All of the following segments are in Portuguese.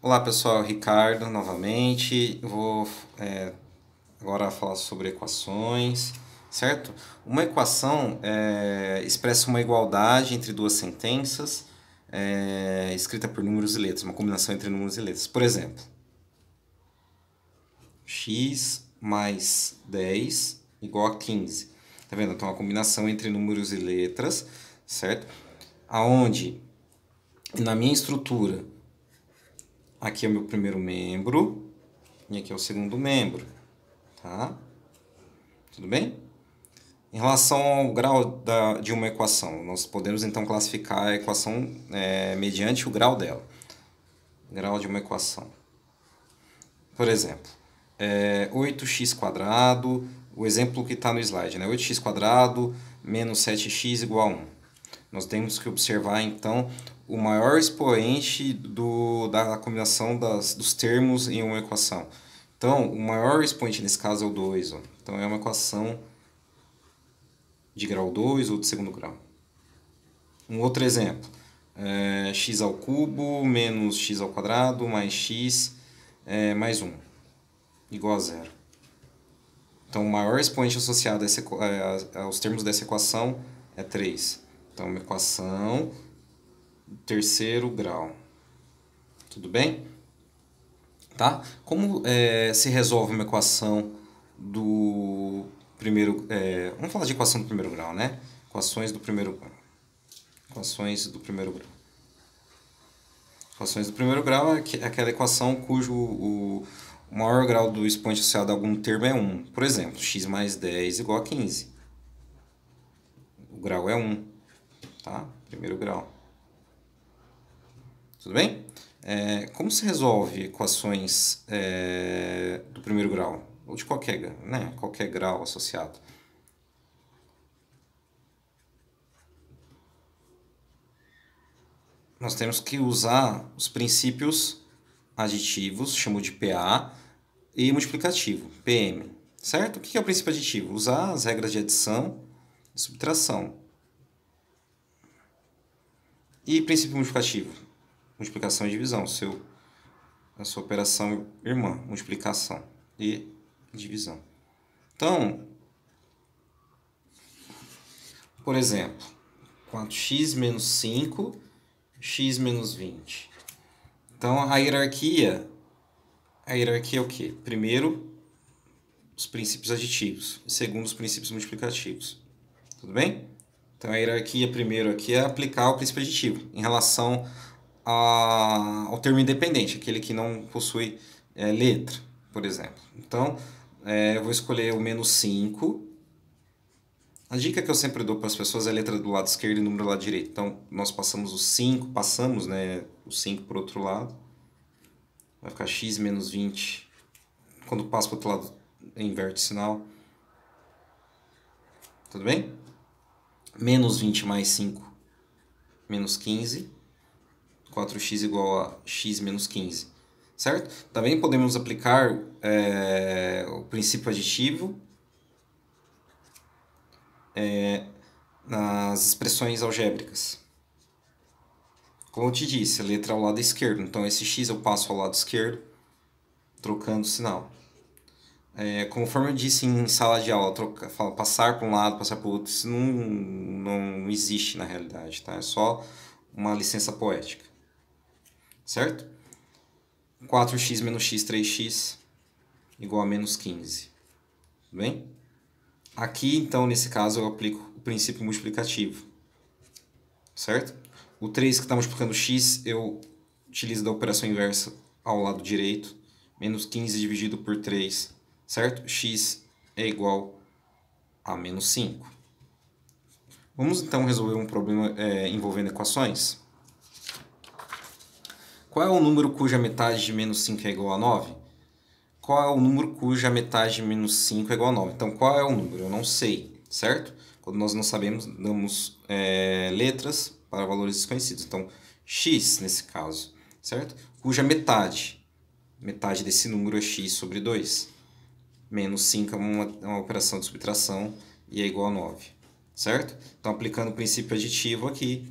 Olá pessoal, Ricardo novamente. Eu vou é, agora falar sobre equações, certo? Uma equação é, expressa uma igualdade entre duas sentenças é, escrita por números e letras, uma combinação entre números e letras. Por exemplo, x mais 10 igual a 15. Tá vendo? Então, uma combinação entre números e letras, certo? Aonde na minha estrutura Aqui é o meu primeiro membro e aqui é o segundo membro, tá? Tudo bem? Em relação ao grau da, de uma equação, nós podemos então classificar a equação é, mediante o grau dela. Grau de uma equação. Por exemplo, é, 8 quadrado, o exemplo que está no slide, né? 8 quadrado menos 7x igual a 1. Nós temos que observar, então, o maior expoente do, da combinação das, dos termos em uma equação. Então, o maior expoente nesse caso é o 2. Então, é uma equação de grau 2 ou de segundo grau. Um outro exemplo. É, x ao cubo menos x ao quadrado mais x é, mais 1 igual a zero. Então, o maior expoente associado a é, a, aos termos dessa equação é 3. Então, é uma equação terceiro grau. Tudo bem? Tá? Como é, se resolve uma equação do primeiro... É, vamos falar de equação do primeiro grau, né? Equações do primeiro grau. Equações do primeiro grau. Equações do primeiro grau é, é aquela equação cujo o maior grau do expoente associado a algum termo é 1. Por exemplo, x mais 10 igual a 15. O grau é 1. Tá? Primeiro grau tudo bem? É, como se resolve equações é, do primeiro grau? Ou de qualquer, né, qualquer grau associado? Nós temos que usar os princípios aditivos, chamo de PA, e multiplicativo, PM. Certo? O que é o princípio aditivo? Usar as regras de adição e subtração. E princípio multiplicativo? multiplicação e divisão, seu, a sua operação irmã, multiplicação e divisão. Então, por exemplo, quanto x menos 5, x menos 20. Então, a hierarquia, a hierarquia é o quê? Primeiro, os princípios aditivos. Segundo, os princípios multiplicativos. Tudo bem? Então, a hierarquia primeiro aqui é aplicar o princípio aditivo em relação a, ao termo independente, aquele que não possui é, letra, por exemplo. Então, é, eu vou escolher o menos 5. A dica que eu sempre dou para as pessoas é a letra do lado esquerdo e o número do lado direito. Então, nós passamos o 5, passamos né, o 5 para o outro lado. Vai ficar x menos 20. Quando passa para o outro lado, inverte o sinal. Tudo bem? Menos 20 mais 5, menos 15. 4x igual a x menos 15, certo? Também podemos aplicar é, o princípio aditivo é, nas expressões algébricas. Como eu te disse, a letra é ao lado esquerdo, então esse x eu passo ao lado esquerdo, trocando o sinal. É, conforme eu disse em sala de aula, troca, fala, passar para um lado, passar para o outro, isso não, não existe na realidade, tá? É só uma licença poética certo? 4x menos x, 3x, igual a menos 15. Tudo bem? Aqui, então, nesse caso, eu aplico o princípio multiplicativo, certo? O 3 que está multiplicando x, eu utilizo da operação inversa ao lado direito, menos 15 dividido por 3, certo? x é igual a menos 5. Vamos, então, resolver um problema é, envolvendo equações? Qual é o número cuja metade de menos 5 é igual a 9? Qual é o número cuja metade de menos 5 é igual a 9? Então, qual é o número? Eu não sei, certo? Quando nós não sabemos, damos é, letras para valores desconhecidos. Então, x nesse caso, certo? Cuja metade, metade desse número é x sobre 2. Menos 5 é uma, é uma operação de subtração e é igual a 9, certo? Então, aplicando o princípio aditivo aqui,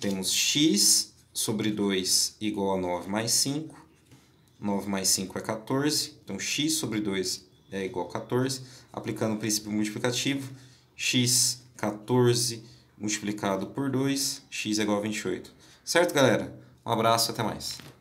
temos x sobre 2 igual a 9 mais 5. 9 mais 5 é 14. Então, x sobre 2 é igual a 14. Aplicando o princípio multiplicativo, x, 14 multiplicado por 2, x é igual a 28. Certo, galera? Um abraço, até mais.